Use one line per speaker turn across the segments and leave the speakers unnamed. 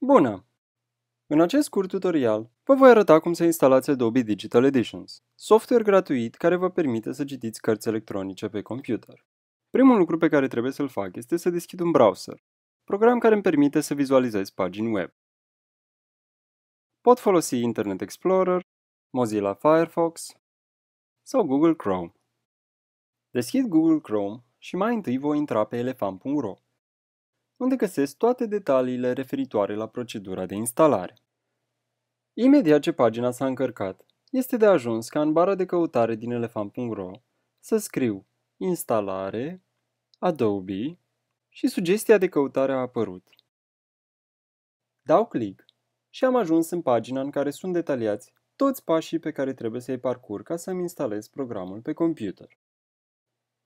Bună! În acest scurt tutorial, vă voi arăta cum să instalați Adobe Digital Editions, software gratuit care vă permite să citiți cărți electronice pe computer. Primul lucru pe care trebuie să-l fac este să deschid un browser, program care îmi permite să vizualizez pagini web. Pot folosi Internet Explorer, Mozilla Firefox sau Google Chrome. Deschid Google Chrome și mai întâi voi intra pe elefant.ro unde găsesc toate detaliile referitoare la procedura de instalare. Imediat ce pagina s-a încărcat, este de ajuns ca în bara de căutare din elefant.ro să scriu instalare, Adobe și sugestia de căutare a apărut. Dau click și am ajuns în pagina în care sunt detaliați toți pașii pe care trebuie să-i parcurg ca să-mi instalez programul pe computer.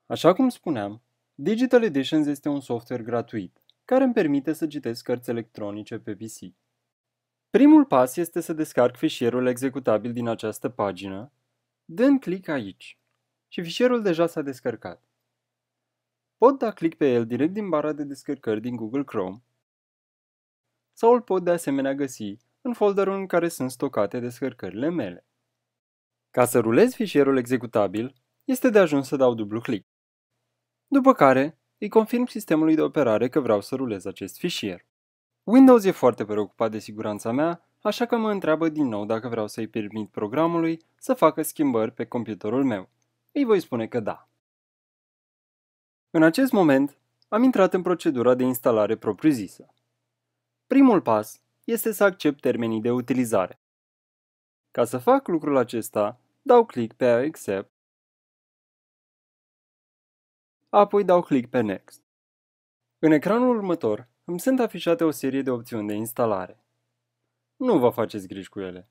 Așa cum spuneam, Digital Editions este un software gratuit, care îmi permite să citesc cărți electronice pe PC. Primul pas este să descarc fișierul executabil din această pagină, dând click aici și fișierul deja s-a descărcat. Pot da click pe el direct din bara de descărcări din Google Chrome sau îl pot de asemenea găsi în folderul în care sunt stocate descărcările mele. Ca să rulez fișierul executabil, este de ajuns să dau dublu click. După care îi confirm sistemului de operare că vreau să rulez acest fișier. Windows e foarte preocupat de siguranța mea, așa că mă întreabă din nou dacă vreau să-i permit programului să facă schimbări pe computerul meu. Îi voi spune că da. În acest moment, am intrat în procedura de instalare propriu-zisă. Primul pas este să accept termenii de utilizare. Ca să fac lucrul acesta, dau click pe Accept apoi dau click pe Next. În ecranul următor îmi sunt afișate o serie de opțiuni de instalare. Nu vă faceți griji cu ele.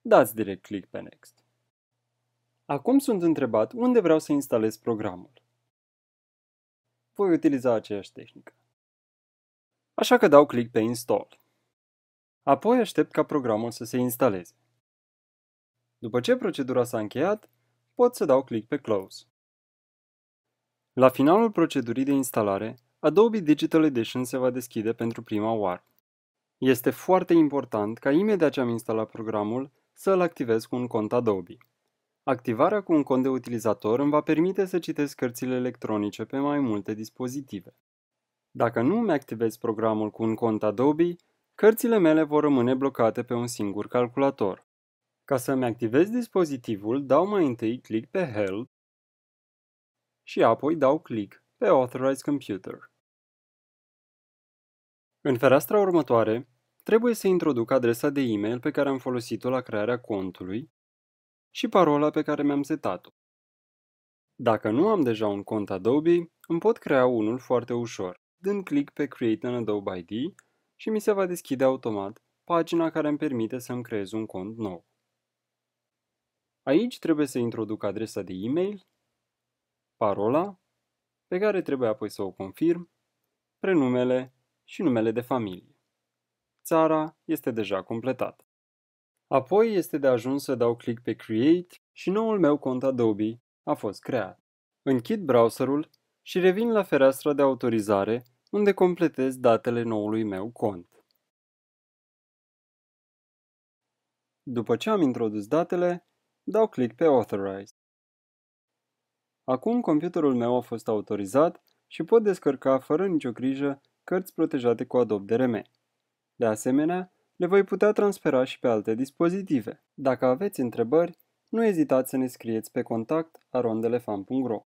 Dați direct click pe Next. Acum sunt întrebat unde vreau să instalez programul. Voi utiliza aceeași tehnică. Așa că dau click pe Install. Apoi aștept ca programul să se instaleze. După ce procedura s-a încheiat, pot să dau click pe Close. La finalul procedurii de instalare, Adobe Digital Edition se va deschide pentru prima oară. Este foarte important ca imediat ce am instalat programul să îl activez cu un cont Adobe. Activarea cu un cont de utilizator îmi va permite să citesc cărțile electronice pe mai multe dispozitive. Dacă nu îmi activez programul cu un cont Adobe, cărțile mele vor rămâne blocate pe un singur calculator. Ca să-mi activez dispozitivul, dau mai întâi click pe Help și apoi dau click pe Authorize Computer. În fereastra următoare, trebuie să introduc adresa de e-mail pe care am folosit-o la crearea contului și parola pe care mi-am setat-o. Dacă nu am deja un cont Adobe, îmi pot crea unul foarte ușor, dând click pe Create an Adobe ID și mi se va deschide automat pagina care îmi permite să-mi creez un cont nou. Aici trebuie să introduc adresa de e-mail parola, pe care trebuie apoi să o confirm, prenumele și numele de familie. Țara este deja completată. Apoi este de ajuns să dau click pe Create și noul meu cont Adobe a fost creat. Închid browserul și revin la fereastra de autorizare unde completez datele noului meu cont. După ce am introdus datele, dau click pe Authorize. Acum computerul meu a fost autorizat și pot descărca fără nicio grijă cărți protejate cu Adobe DRM. De asemenea, le voi putea transfera și pe alte dispozitive. Dacă aveți întrebări, nu ezitați să ne scrieți pe contact arondelefan.ro